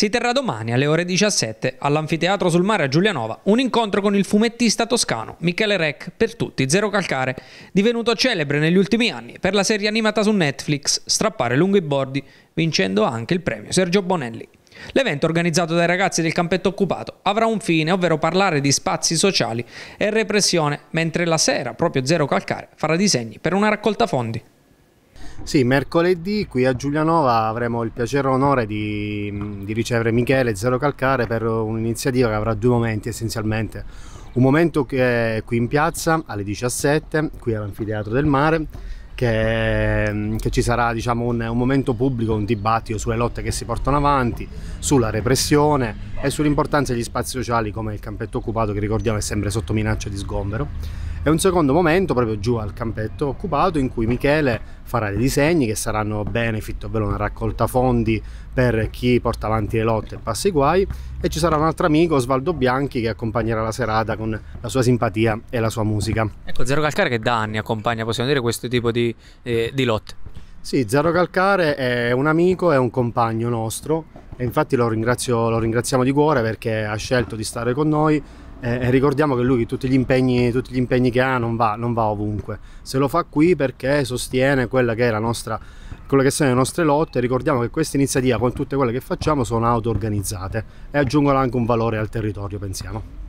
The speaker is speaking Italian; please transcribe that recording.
Si terrà domani alle ore 17 all'Anfiteatro sul Mare a Giulianova un incontro con il fumettista toscano Michele Rec, per tutti Zero Calcare, divenuto celebre negli ultimi anni per la serie animata su Netflix Strappare lungo i bordi, vincendo anche il premio Sergio Bonelli. L'evento organizzato dai ragazzi del campetto occupato avrà un fine, ovvero parlare di spazi sociali e repressione, mentre la sera proprio Zero Calcare farà disegni per una raccolta fondi. Sì, mercoledì qui a Giulianova avremo il piacere e l'onore di, di, ricevere Michele Zero Calcare per un'iniziativa che avrà due momenti essenzialmente. Un momento che è qui in piazza alle 17, qui all'Anfiteatro del Mare, che, che ci sarà diciamo, un, un momento pubblico, un dibattito sulle lotte che si portano avanti, sulla repressione e sull'importanza degli spazi sociali come il campetto occupato che ricordiamo è sempre sotto minaccia di sgombero e un secondo momento proprio giù al campetto occupato in cui Michele farà dei disegni che saranno benefit, ovvero una raccolta fondi per chi porta avanti le lotte e passa i guai e ci sarà un altro amico Osvaldo Bianchi che accompagnerà la serata con la sua simpatia e la sua musica. Ecco, Zero Calcare che da anni accompagna, possiamo dire, questo tipo di, eh, di lotte. Sì, Zero Calcare è un amico, è un compagno nostro e infatti lo, lo ringraziamo di cuore perché ha scelto di stare con noi eh, ricordiamo che lui tutti gli, impegni, tutti gli impegni che ha non va, non va, ovunque. Se lo fa qui perché sostiene quella che, è la nostra, quelle che sono le nostre lotte, ricordiamo che questa iniziativa, con tutte quelle che facciamo, sono auto-organizzate e aggiungono anche un valore al territorio, pensiamo.